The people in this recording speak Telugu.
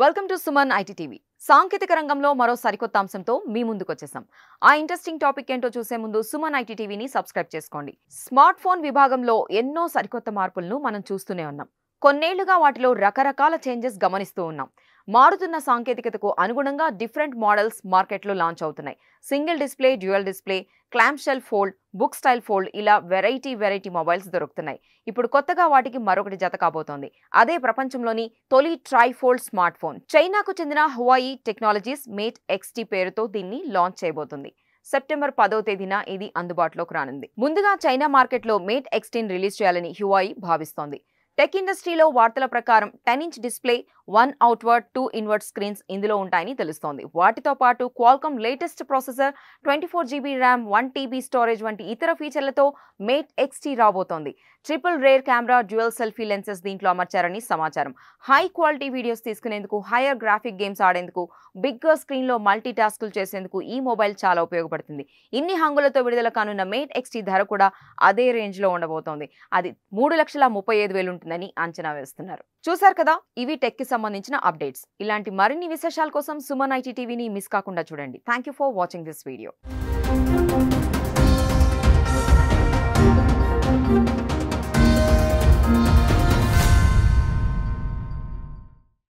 welcome to Suman IT TV సాంకేతిక రంగంలో మరో సరికొత్త అంశంతో మీ ముందుకు వచ్చేసాం ఆ ఇంట్రెస్టింగ్ టాపిక్ ఏంటో చూసే ముందు సుమన్ ఐటీ టీవీని సబ్స్క్రైబ్ చేసుకోండి స్మార్ట్ ఫోన్ విభాగంలో ఎన్నో సరికొత్త మార్పులను మనం చూస్తూనే ఉన్నాం కొన్నేళ్లుగా వాటిలో రకరకాల చేంజెస్ గమనిస్తూ ఉన్నాం మారుతున్న సాంకేతికతకు అనుగుణంగా డిఫరెంట్ మోడల్స్ మార్కెట్లో లాంచ్ అవుతున్నాయి single display dual display clamshell fold book style fold ఇలా వెరైటీ వెరైటీ మొబైల్స్ దొరుకుతున్నాయి ఇప్పుడు కొత్తగా వాటికి మరొకటి జత కాబోతోంది అదే ప్రపంచంలోని తొలి ట్రై ఫోల్డ్ స్మార్ట్ ఫోన్ చైనాకు చెందిన హువాయి టెక్నాలజీస్ మేట్ ఎక్స్టీ పేరుతో దీన్ని లాంచ్ చేయబోతుంది సెప్టెంబర్ పదో తేదీన ఇది అందుబాటులోకి రానుంది ముందుగా చైనా మార్కెట్లో మేట్ ఎక్స్టీన్ రిలీజ్ చేయాలని హువాయి భావిస్తోంది టెక్ ఇండస్ట్రీలో వార్తల ప్రకారం ten inch display one outward two inward screens ఇందులో ఉంటాయని తెలుస్తోంది వాటితో పాటు Qualcomm latest processor twenty four GB RAM one TB storage వంటి ఇతర ఫీచర్లతో మేట్ ఎక్స్టీ రాబోతోంది triple rear camera dual selfie lenses దీంట్లో అమర్చారని సమాచారం హై క్వాలిటీ వీడియోస్ తీసుకునేందుకు హైయర్ గ్రాఫిక్ గేమ్స్ ఆడేందుకు బిగ్గర్ స్క్రీన్లో మల్టీ టాస్కులు చేసేందుకు ఈ మొబైల్ చాలా ఉపయోగపడుతుంది ఇన్ని హంగులతో విడుదల కానున్న మేట్ ఎక్స్టీ ధర కూడా అదే రేంజ్లో ఉండబోతోంది అది మూడు లక్షల ముప్పై ఐదు వేలు ఉంటుందని అంచనా వేస్తున్నారు చూశారు కదా ఇవి టెక్ కి సంబంధించిన అప్డేట్స్ ఇలాంటి మరిన్ని విశేషాల కోసం సుమన్ ఐటీ టీవీని మిస్ కాకుండా చూడండి thank for watching this video